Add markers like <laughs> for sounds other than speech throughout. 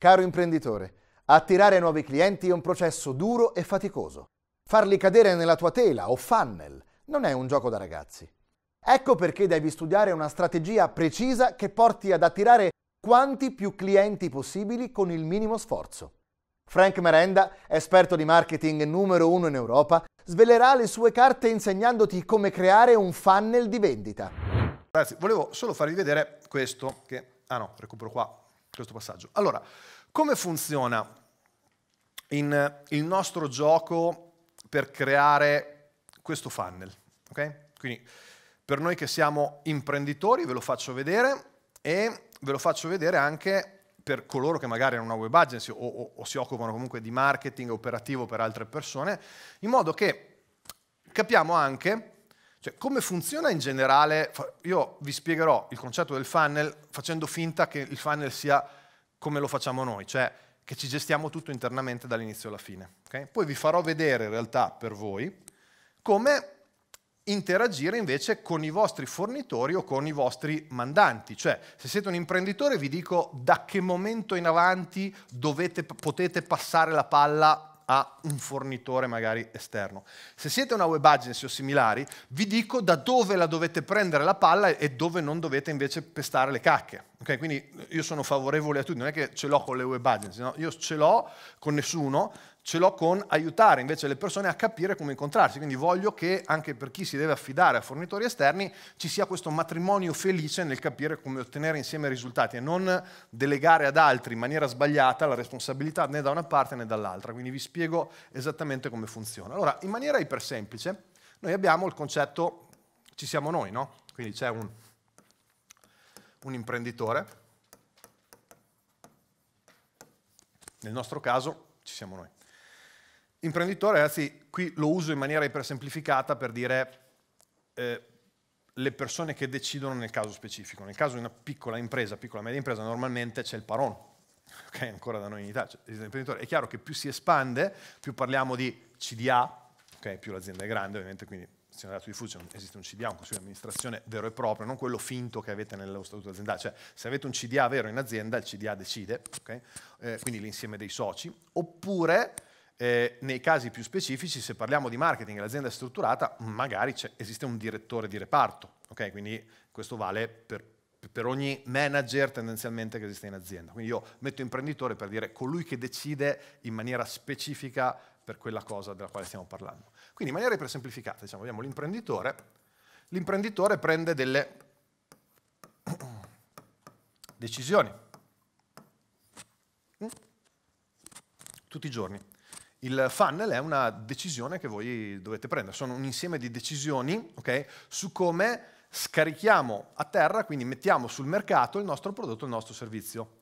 Caro imprenditore, attirare nuovi clienti è un processo duro e faticoso. Farli cadere nella tua tela o funnel non è un gioco da ragazzi. Ecco perché devi studiare una strategia precisa che porti ad attirare quanti più clienti possibili con il minimo sforzo. Frank Merenda, esperto di marketing numero uno in Europa, svelerà le sue carte insegnandoti come creare un funnel di vendita. Ragazzi, volevo solo farvi vedere questo che... Ah no, recupero qua questo passaggio. Allora, come funziona in, il nostro gioco per creare questo funnel? Okay? Quindi per noi che siamo imprenditori ve lo faccio vedere e ve lo faccio vedere anche per coloro che magari hanno una web agency o, o, o si occupano comunque di marketing operativo per altre persone, in modo che capiamo anche cioè, come funziona in generale? Io vi spiegherò il concetto del funnel facendo finta che il funnel sia come lo facciamo noi, cioè che ci gestiamo tutto internamente dall'inizio alla fine. Okay? Poi vi farò vedere in realtà per voi come interagire invece con i vostri fornitori o con i vostri mandanti. Cioè, se siete un imprenditore vi dico da che momento in avanti dovete, potete passare la palla a un fornitore magari esterno. Se siete una web agency o similari, vi dico da dove la dovete prendere la palla e dove non dovete invece pestare le cacche. Okay? Quindi io sono favorevole a tutti, non è che ce l'ho con le web agency, no? io ce l'ho con nessuno, ce l'ho con aiutare invece le persone a capire come incontrarsi. Quindi voglio che anche per chi si deve affidare a fornitori esterni ci sia questo matrimonio felice nel capire come ottenere insieme risultati e non delegare ad altri in maniera sbagliata la responsabilità né da una parte né dall'altra. Quindi vi spiego esattamente come funziona. Allora, in maniera ipersemplice, noi abbiamo il concetto ci siamo noi, no? Quindi c'è un, un imprenditore, nel nostro caso ci siamo noi imprenditore, ragazzi, qui lo uso in maniera ipersemplificata per dire eh, le persone che decidono nel caso specifico. Nel caso di una piccola impresa, piccola media impresa, normalmente c'è il paron, ok? Ancora da noi in Italia, È chiaro che più si espande, più parliamo di CDA, ok? Più l'azienda è grande, ovviamente, quindi se è dato di fuso esiste un CDA, un consiglio di amministrazione vero e proprio, non quello finto che avete nello statuto aziendale. Cioè, se avete un CDA vero in azienda, il CDA decide, okay? eh, quindi l'insieme dei soci, oppure eh, nei casi più specifici, se parliamo di marketing e l'azienda è strutturata, magari esiste un direttore di reparto, okay? quindi questo vale per, per, ogni manager tendenzialmente che esiste in azienda. Quindi io metto imprenditore per dire colui che decide in maniera specifica per quella cosa della quale stiamo parlando. Quindi in maniera ipersemplificata, diciamo, abbiamo l'imprenditore, l'imprenditore prende delle decisioni mm? tutti i giorni il funnel è una decisione che voi dovete prendere, sono un insieme di decisioni okay, su come scarichiamo a terra, quindi mettiamo sul mercato il nostro prodotto, il nostro servizio.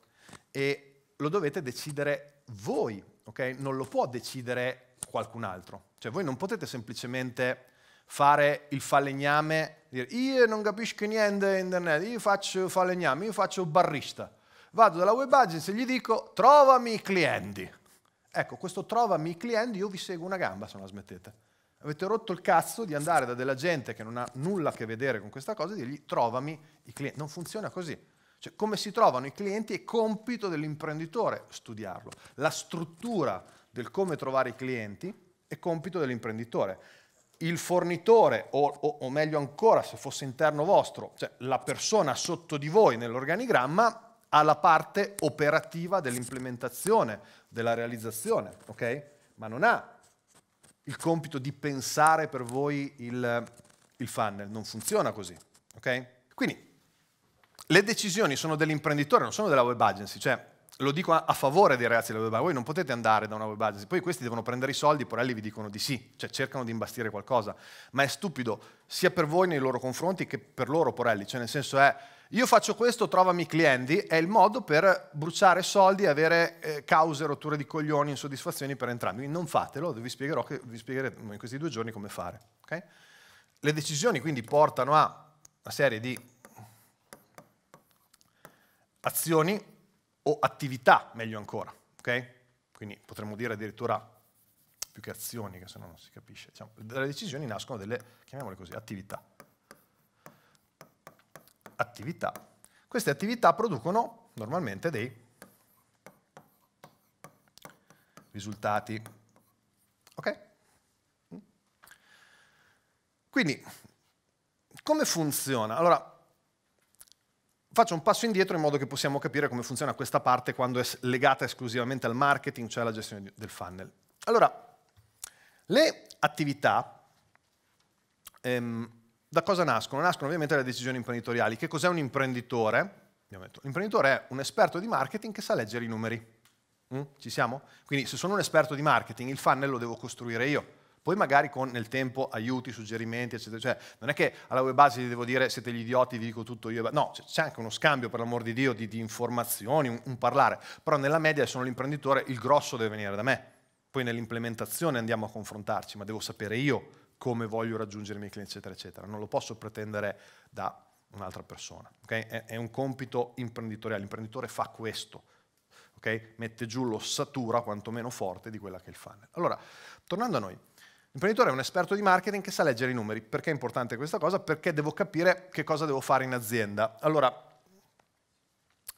E lo dovete decidere voi, okay? non lo può decidere qualcun altro. Cioè voi non potete semplicemente fare il falegname, dire io non capisco niente internet, io faccio falegname, io faccio barrista. Vado dalla web agency e gli dico trovami i clienti. Ecco, questo trovami i clienti, io vi seguo una gamba se non la smettete. Avete rotto il cazzo di andare da della gente che non ha nulla a che vedere con questa cosa e dirgli trovami i clienti. Non funziona così. Cioè, come si trovano i clienti è compito dell'imprenditore studiarlo. La struttura del come trovare i clienti è compito dell'imprenditore. Il fornitore, o, o, o meglio ancora, se fosse interno vostro, cioè la persona sotto di voi nell'organigramma, alla parte operativa dell'implementazione, della realizzazione, ok? Ma non ha il compito di pensare per voi il, il funnel, non funziona così, ok? Quindi le decisioni sono dell'imprenditore, non sono della web agency, cioè lo dico a, a favore dei ragazzi della web agency, voi non potete andare da una web agency, poi questi devono prendere i soldi, i porelli vi dicono di sì, cioè cercano di imbastire qualcosa, ma è stupido sia per voi nei loro confronti che per loro porelli, cioè nel senso è io faccio questo, trovami clienti, è il modo per bruciare soldi e avere eh, cause, rotture di coglioni, insoddisfazioni per entrambi. Quindi non fatelo, vi spiegherò che, vi spiegheremo in questi due giorni come fare. Okay? Le decisioni quindi portano a una serie di azioni o attività, meglio ancora. Okay? Quindi potremmo dire addirittura più che azioni, che se no non si capisce. Diciamo, dalle decisioni nascono delle, chiamiamole così, attività attività. Queste attività producono normalmente dei risultati. Ok? Quindi, come funziona? Allora, faccio un passo indietro in modo che possiamo capire come funziona questa parte quando è legata esclusivamente al marketing, cioè alla gestione del funnel. Allora, le attività ehm, da cosa nascono? Nascono ovviamente le decisioni imprenditoriali. Che cos'è un imprenditore? L'imprenditore è un esperto di marketing che sa leggere i numeri. Mm? Ci siamo? Quindi se sono un esperto di marketing, il funnel lo devo costruire io. Poi magari con nel tempo aiuti, suggerimenti, eccetera. Cioè, non è che alla web base gli devo dire siete gli idioti, vi dico tutto io. No, c'è anche uno scambio, per l'amor di Dio, di, di informazioni, un, un, parlare. Però nella media sono l'imprenditore, il grosso deve venire da me. Poi nell'implementazione andiamo a confrontarci, ma devo sapere io come voglio raggiungere i miei clienti, eccetera, eccetera. Non lo posso pretendere da un'altra persona. Okay? È, è, un compito imprenditoriale. L'imprenditore fa questo. Okay? Mette giù, l'ossatura quantomeno forte di quella che è il funnel. Allora, tornando a noi. L'imprenditore è un esperto di marketing che sa leggere i numeri. Perché è importante questa cosa? Perché devo capire che cosa devo fare in azienda. Allora,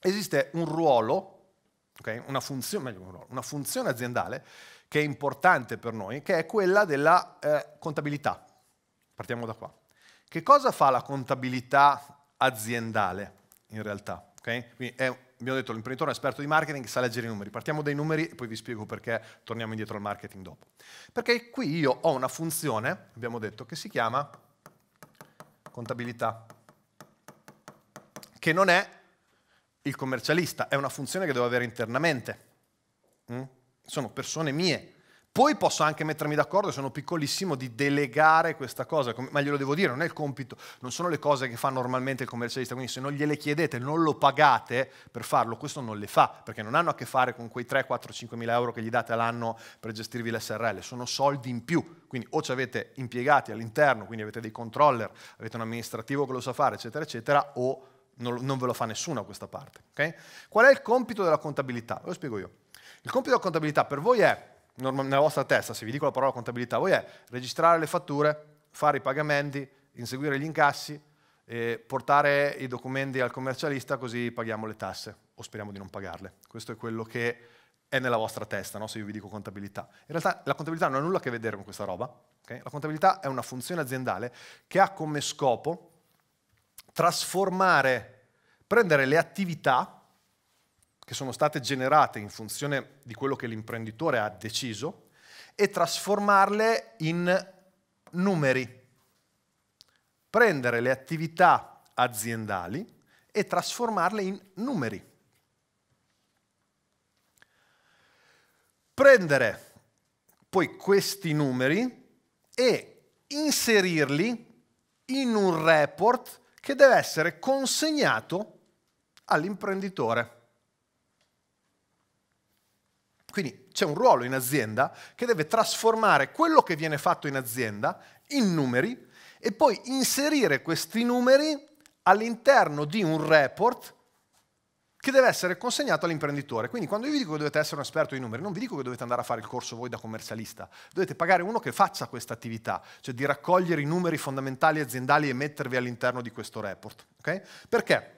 esiste un ruolo, okay? una, funzione, meglio, un ruolo, una funzione aziendale che è importante per noi, che è quella della eh, contabilità. Partiamo da qua. Che cosa fa la contabilità aziendale in realtà? Okay? Quindi è, abbiamo detto che l'imprenditore è un esperto di marketing che sa leggere i numeri. Partiamo dai numeri e poi vi spiego perché torniamo indietro al marketing dopo. Perché qui io ho una funzione, abbiamo detto, che si chiama contabilità, che non è il commercialista, è una funzione che devo avere internamente. Mm? sono persone mie. Poi posso anche mettermi d'accordo, sono piccolissimo, di delegare questa cosa, ma glielo devo dire, non è il compito, non sono le cose che fa normalmente il commercialista, quindi se non gliele chiedete, non lo pagate per farlo, questo non le fa, perché non hanno a che fare con quei 3, 4, 5 mila euro che gli date all'anno per gestirvi l'SRL, sono soldi in più, quindi o ci avete impiegati all'interno, quindi avete dei controller, avete un amministrativo che lo sa fare, eccetera, eccetera, o non, ve lo fa nessuno a questa parte. Okay? Qual è il compito della contabilità? Ve lo spiego io. Il compito della contabilità per voi è, nella vostra testa, se vi dico la parola contabilità, voi è registrare le fatture, fare i pagamenti, inseguire gli incassi, portare i documenti al commercialista così paghiamo le tasse o speriamo di non pagarle. Questo è quello che è nella vostra testa, no? se io vi dico contabilità. In realtà la contabilità non ha nulla a che vedere con questa roba. Okay? La contabilità è una funzione aziendale che ha come scopo trasformare, prendere le attività che sono state generate in funzione di quello che l'imprenditore ha deciso e trasformarle in numeri. Prendere le attività aziendali e trasformarle in numeri. Prendere poi questi numeri e inserirli in un report che deve essere consegnato all'imprenditore. Quindi c'è un ruolo in azienda che deve trasformare quello che viene fatto in azienda in numeri e poi inserire questi numeri all'interno di un report che deve essere consegnato all'imprenditore. Quindi quando io vi dico che dovete essere un esperto di numeri, non vi dico che dovete andare a fare il corso voi da commercialista, dovete pagare uno che faccia questa attività, cioè di raccogliere i numeri fondamentali aziendali e mettervi all'interno di questo report. Okay? Perché?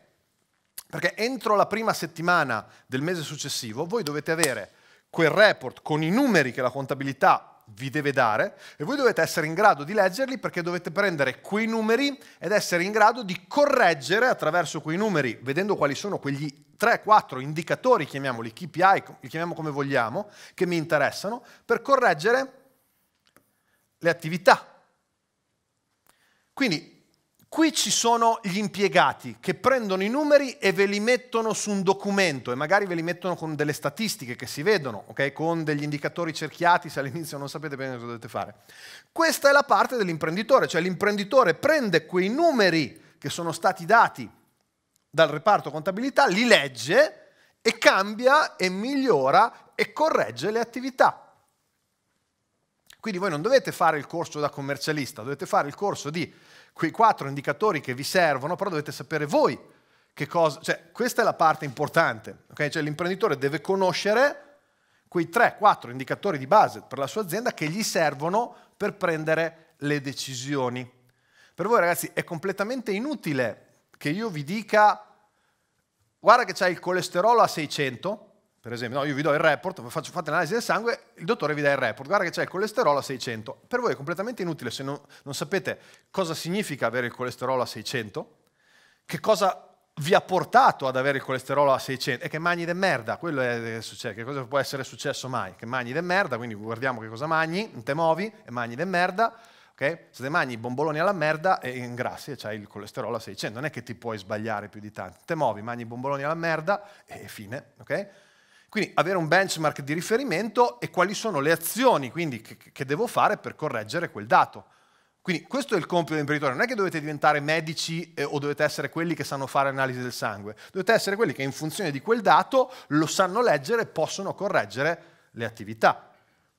Perché entro la prima settimana del mese successivo voi dovete avere quel report con i numeri che la contabilità vi deve dare e voi dovete essere in grado di leggerli perché dovete prendere quei numeri ed essere in grado di correggere attraverso quei numeri, vedendo quali sono quegli 3-4 indicatori, chiamiamoli KPI, li chiamiamo come vogliamo, che mi interessano, per correggere le attività. Quindi Qui ci sono gli impiegati che prendono i numeri e ve li mettono su un documento e magari ve li mettono con delle statistiche che si vedono, okay? con degli indicatori cerchiati se all'inizio non sapete bene cosa dovete fare. Questa è la parte dell'imprenditore, cioè l'imprenditore prende quei numeri che sono stati dati dal reparto contabilità, li legge e cambia e migliora e corregge le attività. Quindi voi non dovete fare il corso da commercialista, dovete fare il corso di quei quattro indicatori che vi servono, però dovete sapere voi che cosa... Cioè, questa è la parte importante, okay? cioè, l'imprenditore deve conoscere quei 3-4 indicatori di base per la sua azienda che gli servono per prendere le decisioni. Per voi ragazzi è completamente inutile che io vi dica guarda che c'hai il colesterolo a 600, per esempio, no, io vi do il report, faccio, fate l'analisi del sangue, il dottore vi dà il report, guarda che c'è il colesterolo a 600. Per voi è completamente inutile se non, non sapete cosa significa avere il colesterolo a 600, che cosa vi ha portato ad avere il colesterolo a 600 e che mangi de merda, quello è successo, che cosa può essere successo mai? Che mangi de merda, quindi guardiamo che cosa mangi, non te muovi e mangi de merda, ok? Se te mangi bomboloni alla merda e ingrassi e c'hai il colesterolo a 600, non è che ti puoi sbagliare più di tanto, te muovi, mangi bomboloni alla merda e fine, ok? Quindi avere un benchmark di riferimento e quali sono le azioni quindi, che, che devo fare per correggere quel dato. Quindi questo è il compito dell'imprenditore, non è che dovete diventare medici eh, o dovete essere quelli che sanno fare analisi del sangue, dovete essere quelli che in funzione di quel dato lo sanno leggere e possono correggere le attività.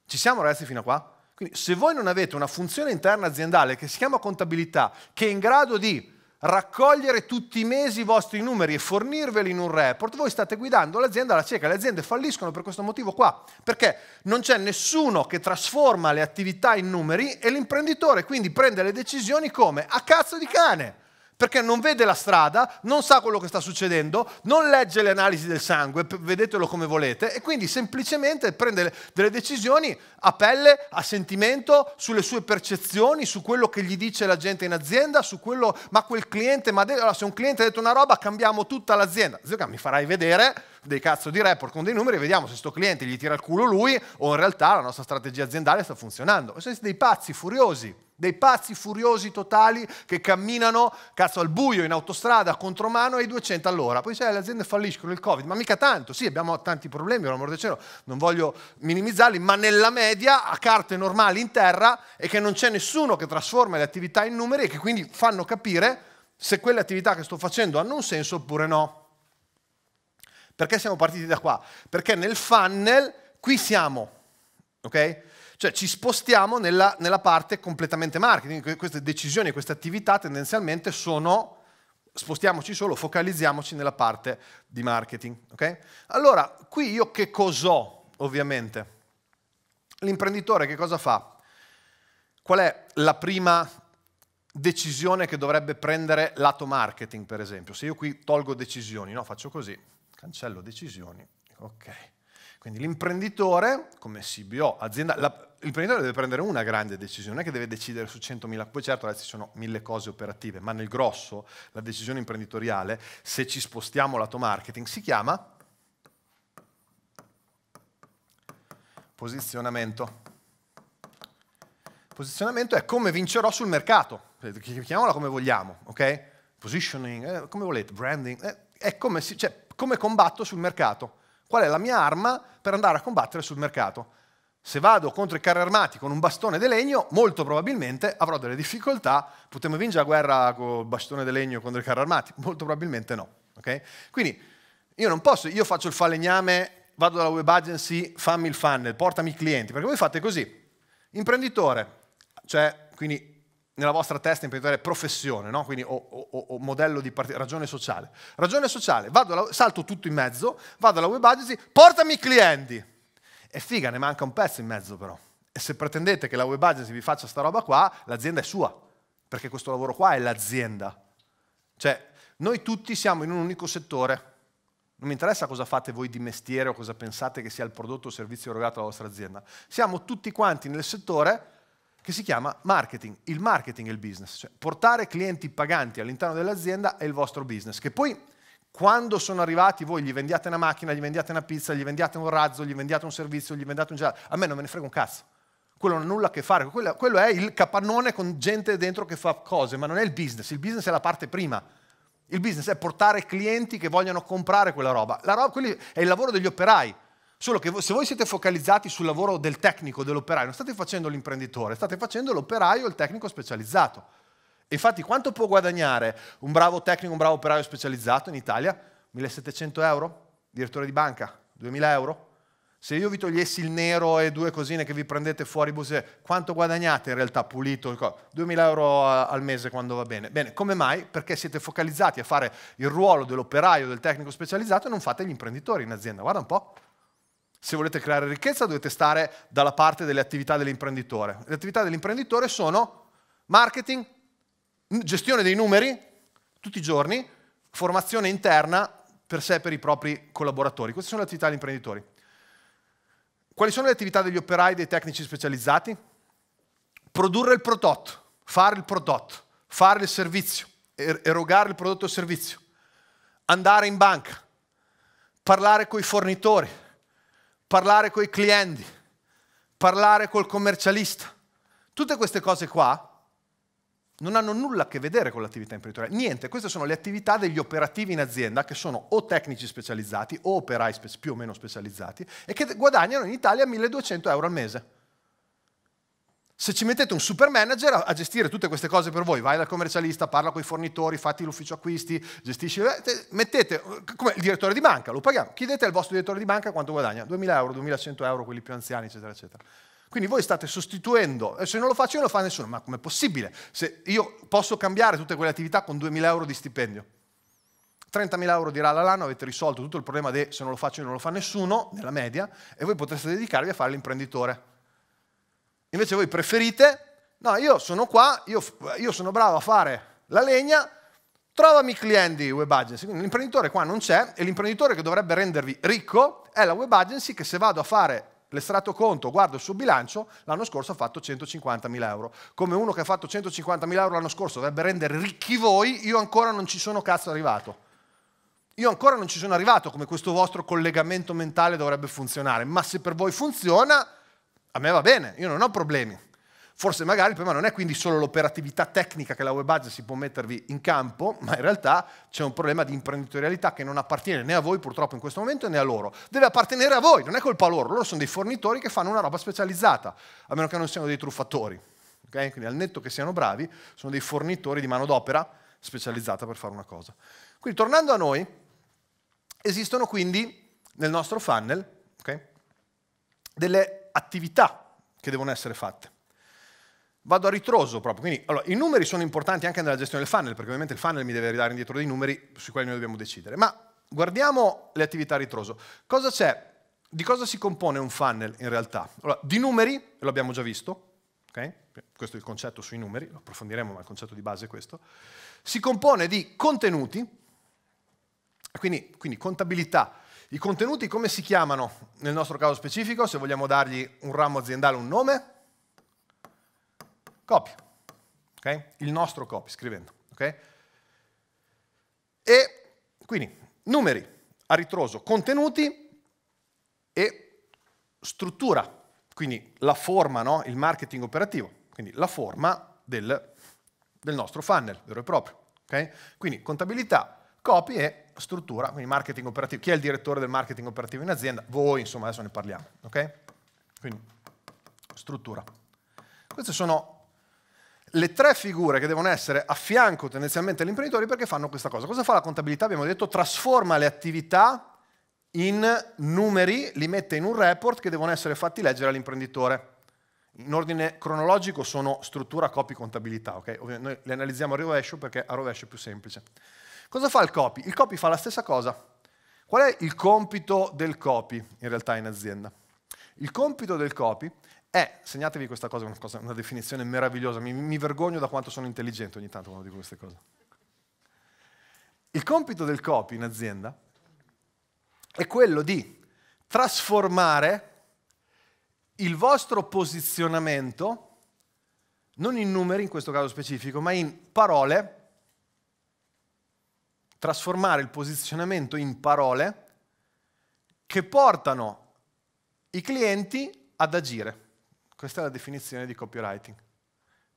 Ci siamo ragazzi fino a qua? Quindi se voi non avete una funzione interna aziendale che si chiama contabilità, che è in grado di raccogliere tutti i mesi i vostri numeri e fornirveli in un report, voi state guidando l'azienda alla cieca. Le aziende falliscono per questo motivo qua, perché non c'è nessuno che trasforma le attività in numeri e l'imprenditore quindi prende le decisioni come a cazzo di cane perché non vede la strada, non sa quello che sta succedendo, non legge le analisi del sangue, vedetelo come volete, e quindi semplicemente prende delle decisioni a pelle, a sentimento, sulle sue percezioni, su quello che gli dice la gente in azienda, su quello, ma quel cliente, ma allora, se un cliente ha detto una roba cambiamo tutta l'azienda, mi farai vedere dei cazzo di report con dei numeri, vediamo se sto cliente gli tira il culo lui o in realtà la nostra strategia aziendale sta funzionando. Siete dei pazzi furiosi dei pazzi furiosi totali che camminano cazzo al buio in autostrada contro mano ai 200 all'ora. Poi sai, le aziende falliscono il Covid, ma mica tanto. Sì, abbiamo tanti problemi, per l'amor del cielo, non voglio minimizzarli, ma nella media a carte normali in terra e che non c'è nessuno che trasforma le attività in numeri e che quindi fanno capire se quelle attività che sto facendo hanno un senso oppure no. Perché siamo partiti da qua? Perché nel funnel qui siamo, ok? Cioè ci spostiamo nella, nella parte completamente marketing, queste decisioni, queste attività tendenzialmente sono spostiamoci solo, focalizziamoci nella parte di marketing. Okay? Allora, qui io che cos'ho, ovviamente? L'imprenditore che cosa fa? Qual è la prima decisione che dovrebbe prendere lato marketing, per esempio? Se io qui tolgo decisioni, no? faccio così, cancello decisioni, ok. Quindi l'imprenditore, come CBO, azienda, la, l'imprenditore deve prendere una grande decisione, non è che deve decidere su 100.000, poi certo ci sono mille cose operative, ma nel grosso la decisione imprenditoriale, se ci spostiamo lato marketing, si chiama posizionamento. Posizionamento è come vincerò sul mercato, chiamiamola come vogliamo, ok? Positioning, eh, come volete, branding, eh, è come, si, cioè, come combatto sul mercato. Qual è la mia arma per andare a combattere sul mercato? Se vado contro i carri armati con un bastone di legno, molto probabilmente avrò delle difficoltà. Potremmo vincere la guerra con il bastone di legno contro i carri armati? Molto probabilmente no. Okay? Quindi io non posso, io faccio il falegname, vado dalla web agency, fammi il funnel, portami i clienti, perché voi fate così. Imprenditore, cioè quindi nella vostra testa imprenditore è professione, no? quindi o, o, o modello di part- ragione sociale. Ragione sociale, vado alla, salto tutto in mezzo, vado alla web agency, portami i clienti. E figa, ne manca un pezzo in mezzo però. E se pretendete che la web agency vi faccia sta roba qua, l'azienda è sua, perché questo lavoro qua è l'azienda. Cioè, noi tutti siamo in un unico settore. Non mi interessa cosa fate voi di mestiere o cosa pensate che sia il prodotto o servizio erogato alla vostra azienda. Siamo tutti quanti nel settore che si chiama marketing. Il marketing è il business, cioè portare clienti paganti all'interno dell'azienda è il vostro business, che poi quando sono arrivati voi gli vendiate una macchina, gli vendiate una pizza, gli vendiate un razzo, gli vendiate un servizio, gli vendiate un gelato, a me non me ne frega un cazzo. Quello non ha nulla a che fare, quello, quello è il capannone con gente dentro che fa cose, ma non è il business, il business è la parte prima. Il business è portare clienti che vogliono comprare quella roba. La roba è il lavoro degli operai. Solo che se voi siete focalizzati sul lavoro del tecnico, dell'operaio, non state facendo l'imprenditore, state facendo l'operaio, il tecnico specializzato. Infatti, quanto può guadagnare un bravo tecnico, un bravo operaio specializzato in Italia? 1700 euro? Direttore di banca? 2000 euro? Se io vi togliessi il nero e due cosine che vi prendete fuori buse, quanto guadagnate in realtà pulito? 2000 euro eh, al mese quando va bene. Bene, come mai? Perché siete focalizzati a fare il ruolo dell'operaio, del tecnico specializzato e non fate gli imprenditori in azienda. Guarda un po'. Se volete creare ricchezza dovete stare dalla parte delle attività dell'imprenditore. Le attività dell'imprenditore sono marketing, gestione dei numeri tutti i giorni, formazione interna per sé e per i propri collaboratori. Queste sono le attività degli imprenditori. Quali sono le attività degli operai e dei tecnici specializzati? Produrre il prodotto, fare il prodotto, fare il servizio, er-, erogare il prodotto o il servizio, andare in banca, parlare con i fornitori, parlare con i clienti, parlare col commercialista. Tutte queste cose qua non hanno nulla a che vedere con l'attività imprenditoriale, niente, queste sono le attività degli operativi in azienda che sono o tecnici specializzati o operai più o meno specializzati e che guadagnano in Italia 1200 euro al mese. Se ci mettete un super manager a gestire tutte queste cose per voi, vai dal commercialista, parla con i fornitori, fatti l'ufficio acquisti, gestisci, eh, mettete come il direttore di banca, lo paghiamo, chiedete al vostro direttore di banca quanto guadagna, 2000 euro, 2100 euro quelli più anziani, eccetera, eccetera. Quindi voi state sostituendo, se non lo faccio non lo fa nessuno, ma com'è possibile? Se io posso cambiare tutte quelle attività con 2.000 euro di stipendio. 30.000 euro di RAL all'anno avete risolto tutto il problema del se non lo faccio io non lo fa nessuno, nella media, e voi potreste dedicarvi a fare l'imprenditore. Invece voi preferite, no, io sono qua, io, io sono bravo a fare la legna, trovami clienti web agency. Quindi l'imprenditore qua non c'è e l'imprenditore che dovrebbe rendervi ricco è la web agency che se vado a fare L'estratto conto, guardo il suo bilancio, l'anno scorso ha fatto 150.000 euro. Come uno che ha fatto 150.000 euro l'anno scorso dovrebbe rendere ricchi voi, io ancora non ci sono cazzo arrivato. Io ancora non ci sono arrivato come questo vostro collegamento mentale dovrebbe funzionare, ma se per voi funziona, a me va bene, io non ho problemi. Forse magari il problema non è quindi solo l'operatività tecnica che la web agency può mettervi in campo, <laughs> ma in realtà c'è un problema di imprenditorialità che non appartiene né a voi purtroppo in questo momento né a loro. Deve appartenere a voi, non è colpa loro, loro sono dei fornitori che fanno una roba specializzata, a meno che non siano dei truffatori. Okay? Quindi al netto che siano bravi, sono dei fornitori di manodopera specializzata per fare una cosa. Quindi tornando a noi, esistono quindi nel nostro funnel okay, delle attività che devono essere fatte vado a ritroso proprio. Quindi allora, i numeri sono importanti anche nella gestione del funnel, perché ovviamente il funnel mi deve ridare indietro dei numeri sui quali noi dobbiamo decidere. Ma guardiamo le attività a ritroso. Cosa c'è? Di cosa si compone un funnel in realtà? Allora, di numeri, lo abbiamo già visto, okay? questo è il concetto sui numeri, lo approfondiremo, ma il concetto di base è questo. Si compone di contenuti, quindi, quindi contabilità. I contenuti come si chiamano nel nostro caso specifico, se vogliamo dargli un ramo aziendale, un nome, copy, okay? il nostro copy scrivendo. Okay? E quindi numeri a ritroso, contenuti e struttura, quindi la forma, no? il marketing operativo, quindi la forma del, del nostro funnel vero e proprio. Okay? Quindi contabilità, copy e struttura, quindi marketing operativo. Chi è il direttore del marketing operativo in azienda? Voi, insomma, adesso ne parliamo. Okay? Quindi struttura. Queste sono le tre figure che devono essere a fianco tendenzialmente agli imprenditori perché fanno questa cosa. Cosa fa la contabilità? Abbiamo detto trasforma le attività in numeri, li mette in un report che devono essere fatti leggere all'imprenditore. In ordine cronologico sono struttura, copy, contabilità. Okay? Noi le analizziamo a rovescio perché a rovescio è più semplice. Cosa fa il copy? Il copy fa la stessa cosa. Qual è il compito del copy in realtà in azienda? Il compito del copy è, eh, segnatevi questa cosa, una, cosa, una definizione meravigliosa, mi, mi vergogno da quanto sono intelligente ogni tanto quando dico queste cose. Il compito del copy in azienda è quello di trasformare il vostro posizionamento, non in numeri in questo caso specifico, ma in parole, trasformare il posizionamento in parole che portano i clienti ad agire. Questa è la definizione di copywriting.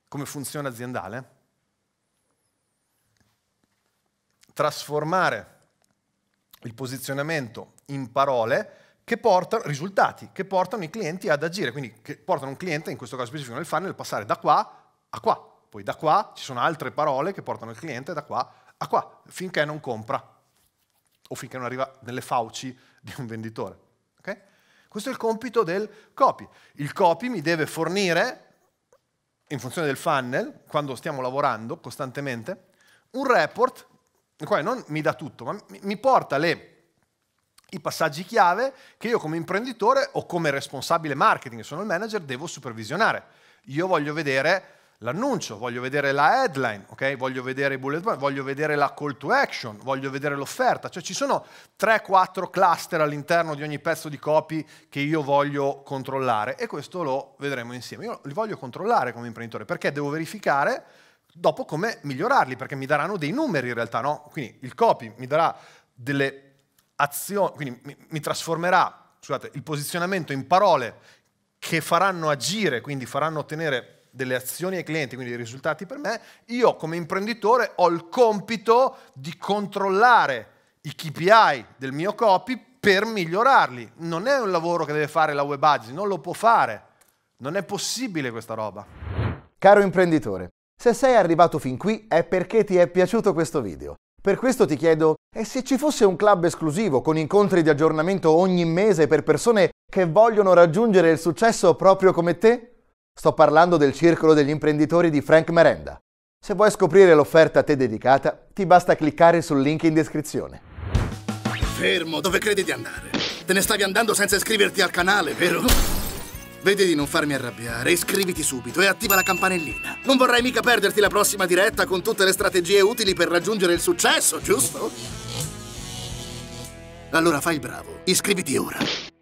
Come funzione aziendale? Trasformare il posizionamento in parole che portano risultati, che portano i clienti ad agire, quindi che portano un cliente, in questo caso specifico nel funnel, passare da qua a qua, poi da qua ci sono altre parole che portano il cliente da qua a qua, finché non compra o finché non arriva nelle fauci di un venditore. Okay? Questo è il compito del copy. Il copy mi deve fornire, in funzione del funnel, quando stiamo lavorando costantemente, un report, il quale non mi dà tutto, ma mi porta le i passaggi chiave che io come imprenditore o come responsabile marketing, sono il manager, devo supervisionare. Io voglio vedere l'annuncio, voglio vedere la headline, okay? voglio vedere i bullet point, voglio vedere la call to action, voglio vedere l'offerta, cioè ci sono 3-4 cluster all'interno di ogni pezzo di copy che io voglio controllare e questo lo vedremo insieme. Io li voglio controllare come imprenditore perché devo verificare dopo come migliorarli, perché mi daranno dei numeri in realtà, no? Quindi il copy mi darà delle azioni, quindi mi, mi trasformerà, scusate, il posizionamento in parole che faranno agire, quindi faranno ottenere delle azioni ai clienti, quindi dei risultati per me, io come imprenditore ho il compito di controllare i KPI del mio copy per migliorarli. Non è un lavoro che deve fare la web agency, non lo può fare. Non è possibile questa roba. Caro imprenditore, se sei arrivato fin qui è perché ti è piaciuto questo video. Per questo ti chiedo, e se ci fosse un club esclusivo con incontri di aggiornamento ogni mese per persone che vogliono raggiungere il successo proprio come te? Sto parlando del Circolo degli imprenditori di Frank Merenda. Se vuoi scoprire l'offerta a te dedicata, ti basta cliccare sul link in descrizione. Fermo, dove credi di andare? Te ne stavi andando senza iscriverti al canale, vero? Vedi di non farmi arrabbiare, iscriviti subito e attiva la campanellina. Non vorrai mica perderti la prossima diretta con tutte le strategie utili per raggiungere il successo, giusto? Allora fai bravo, iscriviti ora.